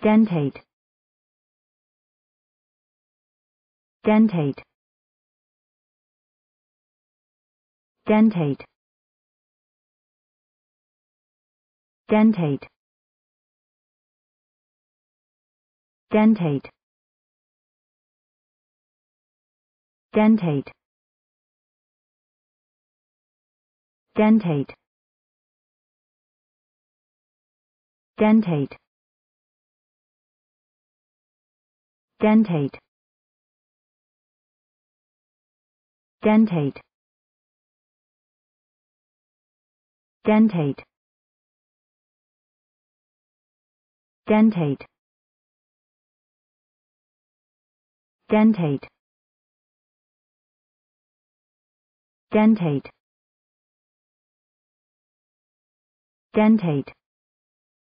dentate dentate dentate dentate dentate dentate dentate dentate dentate dentate dentate dentate dentate dentate dentate